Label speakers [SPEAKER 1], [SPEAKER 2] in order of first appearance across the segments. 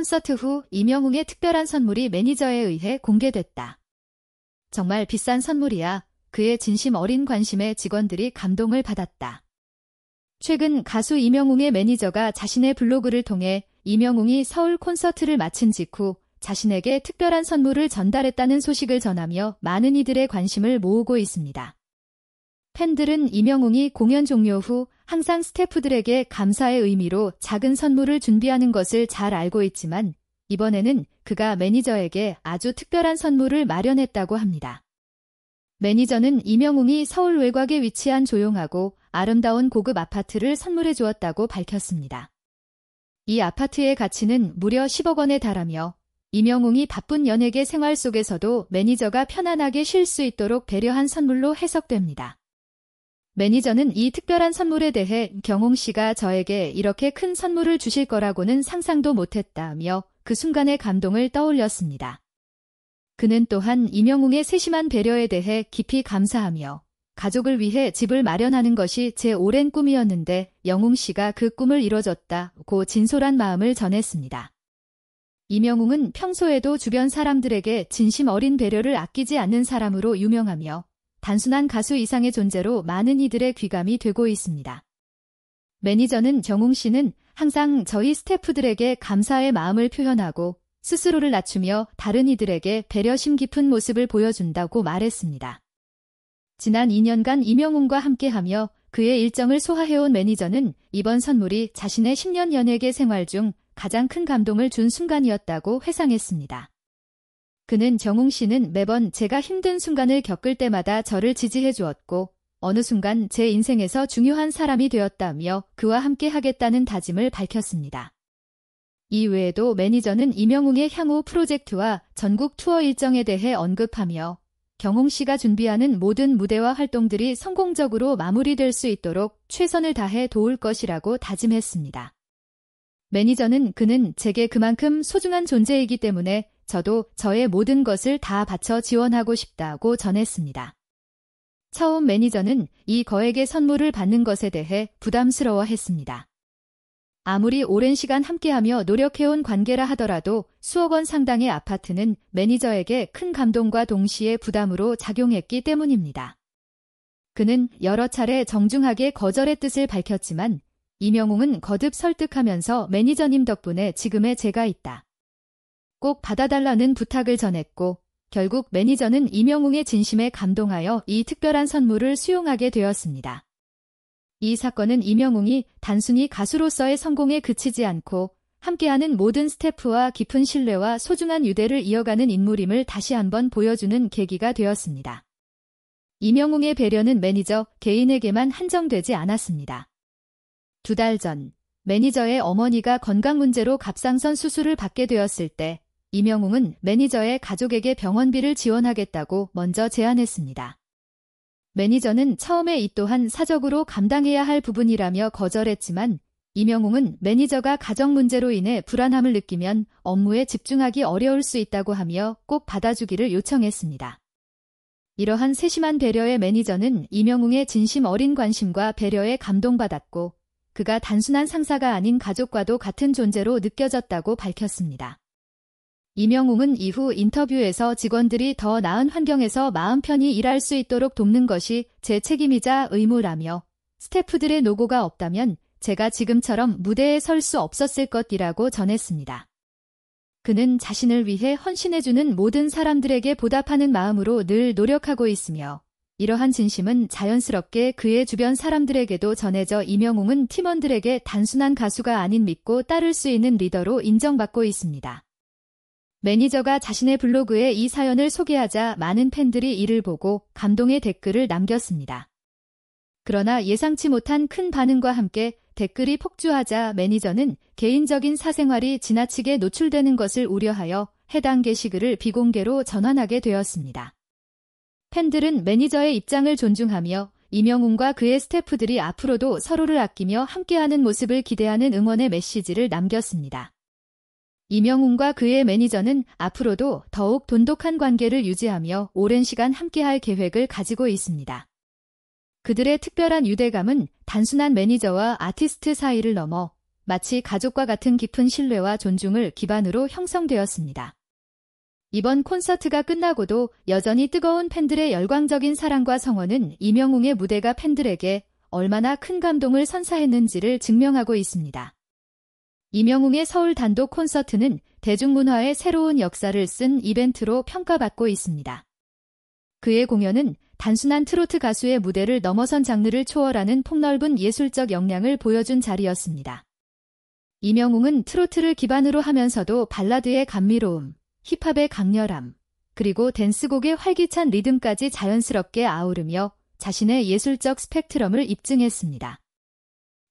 [SPEAKER 1] 콘서트 후 이명웅의 특별한 선물이 매니저에 의해 공개됐다. 정말 비싼 선물이야. 그의 진심 어린 관심에 직원들이 감동을 받았다. 최근 가수 이명웅의 매니저가 자신의 블로그를 통해 이명웅이 서울 콘서트를 마친 직후 자신에게 특별한 선물을 전달했다는 소식을 전하며 많은 이들의 관심을 모으고 있습니다. 팬들은 이명웅이 공연 종료 후 항상 스태프들에게 감사의 의미로 작은 선물을 준비하는 것을 잘 알고 있지만 이번에는 그가 매니저에게 아주 특별한 선물을 마련했다고 합니다. 매니저는 이명웅이 서울 외곽에 위치한 조용하고 아름다운 고급 아파트를 선물해 주었다고 밝혔습니다. 이 아파트의 가치는 무려 10억 원에 달하며 이명웅이 바쁜 연예계 생활 속에서도 매니저가 편안하게 쉴 수 있도록 배려한 선물로 해석됩니다. 매니저는 이 특별한 선물에 대해 경홍 씨가 저에게 이렇게 큰 선물을 주실 거라고는 상상도 못했다며 그 순간의 감동을 떠올렸습니다. 그는 또한 임영웅의 세심한 배려에 대해 깊이 감사하며 가족을 위해 집을 마련하는 것이 제 오랜 꿈이었는데 영웅 씨가 그 꿈을 이뤄줬다고 진솔한 마음을 전했습니다. 임영웅은 평소에도 주변 사람들에게 진심 어린 배려를 아끼지 않는 사람으로 유명하며 단순한 가수 이상의 존재로 많은 이들의 귀감이 되고 있습니다. 매니저는 정웅 씨는 항상 저희 스태프들에게 감사의 마음을 표현하고 스스로를 낮추며 다른 이들에게 배려심 깊은 모습을 보여준다고 말했습니다. 지난 2년간 이명웅과 함께하며 그의 일정을 소화해온 매니저는 이번 선물이 자신의 10년 연예계 생활 중 가장 큰 감동을 준 순간이었다고 회상했습니다. 그는 정웅 씨는 매번 제가 힘든 순간을 겪을 때마다 저를 지지해 주었고 어느 순간 제 인생에서 중요한 사람이 되었다며 그와 함께 하겠다는 다짐을 밝혔습니다. 이외에도 매니저는 이명웅의 향후 프로젝트와 전국 투어 일정에 대해 언급하며 경홍 씨가 준비하는 모든 무대와 활동들이 성공적으로 마무리될 수 있도록 최선을 다해 도울 것이라고 다짐했습니다. 매니저는 그는 제게 그만큼 소중한 존재이기 때문에 저도 저의 모든 것을 다 바쳐 지원하고 싶다고 전했습니다. 처음 매니저는 이 거액의 선물을 받는 것에 대해 부담스러워 했습니다. 아무리 오랜 시간 함께하며 노력해온 관계라 하더라도 수억 원 상당의 아파트는 매니저에게 큰 감동과 동시에 부담으로 작용했기 때문입니다. 그는 여러 차례 정중하게 거절의 뜻을 밝혔지만 이명웅은 거듭 설득하면서 매니저님 덕분에 지금의 제가 있다. 꼭 받아달라는 부탁을 전했고 결국 매니저는 이명웅의 진심에 감동하여 이 특별한 선물을 수용하게 되었습니다. 이 사건은 이명웅이 단순히 가수로서의 성공에 그치지 않고 함께하는 모든 스태프와 깊은 신뢰와 소중한 유대를 이어가는 인물임을 다시 한번 보여주는 계기가 되었습니다. 이명웅의 배려는 매니저 개인에게만 한정되지 않았습니다. 두 달 전, 매니저의 어머니가 건강 문제로 갑상선 수술을 받게 되었을 때 이명웅은 매니저의 가족에게 병원비를 지원하겠다고 먼저 제안했습니다. 매니저는 처음에 이 또한 사적으로 감당해야 할 부분이라며 거절했지만 이명웅은 매니저가 가정 문제로 인해 불안함을 느끼면 업무에 집중하기 어려울 수 있다고 하며 꼭 받아주기를 요청했습니다. 이러한 세심한 배려의 매니저는 이명웅의 진심 어린 관심과 배려에 감동받았고 그가 단순한 상사가 아닌 가족과도 같은 존재로 느껴졌다고 밝혔습니다. 이명웅은 이후 인터뷰에서 직원들이 더 나은 환경에서 마음 편히 일할 수 있도록 돕는 것이 제 책임이자 의무라며 스태프들의 노고가 없다면 제가 지금처럼 무대에 설 수 없었을 것이라고 전했습니다. 그는 자신을 위해 헌신해주는 모든 사람들에게 보답하는 마음으로 늘 노력하고 있으며 이러한 진심은 자연스럽게 그의 주변 사람들에게도 전해져 이명웅은 팀원들에게 단순한 가수가 아닌 믿고 따를 수 있는 리더로 인정받고 있습니다. 매니저가 자신의 블로그에 이 사연을 소개하자 많은 팬들이 이를 보고 감동의 댓글을 남겼습니다. 그러나 예상치 못한 큰 반응과 함께 댓글이 폭주하자 매니저는 개인적인 사생활이 지나치게 노출되는 것을 우려하여 해당 게시글을 비공개로 전환하게 되었습니다. 팬들은 매니저의 입장을 존중하며 이명훈과 그의 스태프들이 앞으로도 서로를 아끼며 함께하는 모습을 기대하는 응원의 메시지를 남겼습니다. 이명웅과 그의 매니저는 앞으로도 더욱 돈독한 관계를 유지하며 오랜 시간 함께할 계획을 가지고 있습니다. 그들의 특별한 유대감은 단순한 매니저와 아티스트 사이를 넘어 마치 가족과 같은 깊은 신뢰와 존중을 기반으로 형성되었습니다. 이번 콘서트가 끝나고도 여전히 뜨거운 팬들의 열광적인 사랑과 성원은 이명웅의 무대가 팬들에게 얼마나 큰 감동을 선사했는지를 증명하고 있습니다. 이명웅의 서울 단독 콘서트는 대중문화의 새로운 역사를 쓴 이벤트로 평가받고 있습니다. 그의 공연은 단순한 트로트 가수의 무대를 넘어선 장르를 초월하는 폭넓은 예술적 역량을 보여준 자리였습니다. 이명웅은 트로트를 기반으로 하면서도 발라드의 감미로움, 힙합의 강렬함, 그리고 댄스곡의 활기찬 리듬까지 자연스럽게 아우르며 자신의 예술적 스펙트럼을 입증했습니다.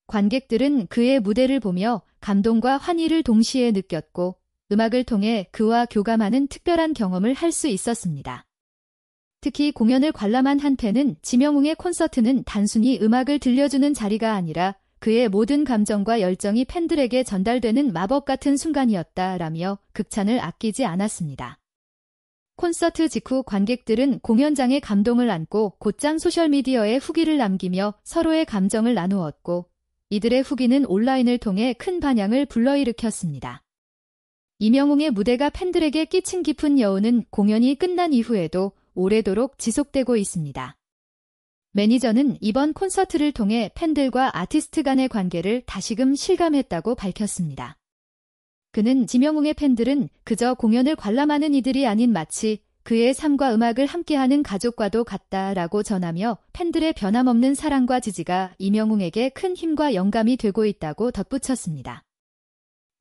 [SPEAKER 1] 관객들은 그의 무대를 보며 감동과 환희를 동시에 느꼈고 음악을 통해 그와 교감하는 특별한 경험을 할 수 있었습니다. 특히 공연을 관람한 한 팬은 지명웅의 콘서트는 단순히 음악을 들려주는 자리가 아니라 그의 모든 감정과 열정이 팬들에게 전달되는 마법 같은 순간이었다라며 극찬을 아끼지 않았습니다. 콘서트 직후 관객들은 공연장의 감동을 안고 곧장 소셜미디어에 후기를 남기며 서로의 감정을 나누었고 이들의 후기는 온라인을 통해 큰 반향을 불러일으켰습니다. 이명웅의 무대가 팬들에게 끼친 깊은 여운은 공연이 끝난 이후에도 오래도록 지속되고 있습니다. 매니저는 이번 콘서트를 통해 팬들과 아티스트 간의 관계를 다시금 실감했다고 밝혔습니다. 그는 지명웅의 팬들은 그저 공연을 관람하는 이들이 아닌 마치 그의 삶과 음악을 함께하는 가족과도 같다라고 전하며 팬들의 변함없는 사랑과 지지가 이명웅에게 큰 힘과 영감이 되고 있다고 덧붙였습니다.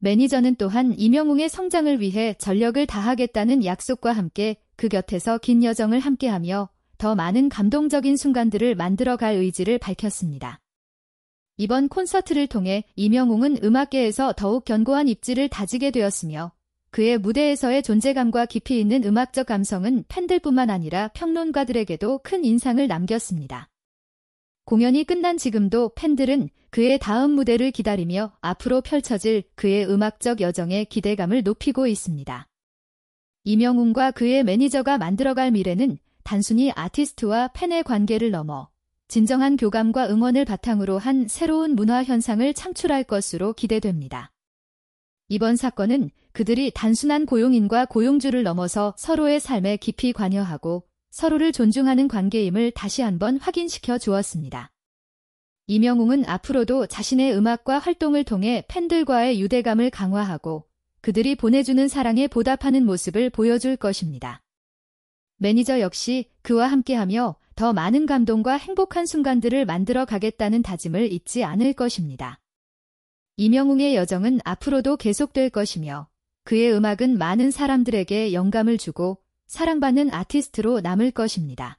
[SPEAKER 1] 매니저는 또한 이명웅의 성장을 위해 전력을 다하겠다는 약속과 함께 그 곁에서 긴 여정을 함께하며 더 많은 감동적인 순간들을 만들어갈 의지를 밝혔습니다. 이번 콘서트를 통해 이명웅은 음악계에서 더욱 견고한 입지를 다지게 되었으며 그의 무대에서의 존재감과 깊이 있는 음악적 감성은 팬들뿐만 아니라 평론가들에게도 큰 인상을 남겼습니다. 공연이 끝난 지금도 팬들은 그의 다음 무대를 기다리며 앞으로 펼쳐질 그의 음악적 여정에 기대감을 높이고 있습니다. 이명훈과 그의 매니저가 만들어갈 미래는 단순히 아티스트와 팬의 관계를 넘어 진정한 교감과 응원을 바탕으로 한 새로운 문화 현상을 창출할 것으로 기대됩니다. 이번 사건은 그들이 단순한 고용인과 고용주를 넘어서 서로의 삶에 깊이 관여하고 서로를 존중하는 관계임을 다시 한번 확인시켜 주었습니다. 이명웅은 앞으로도 자신의 음악과 활동을 통해 팬들과의 유대감을 강화하고 그들이 보내주는 사랑에 보답하는 모습을 보여줄 것입니다. 매니저 역시 그와 함께하며 더 많은 감동과 행복한 순간들을 만들어 가겠다는 다짐을 잊지 않을 것입니다. 이명웅의 여정은 앞으로도 계속될 것이며 그의 음악은 많은 사람들에게 영감을 주고 사랑받는 아티스트로 남을 것입니다.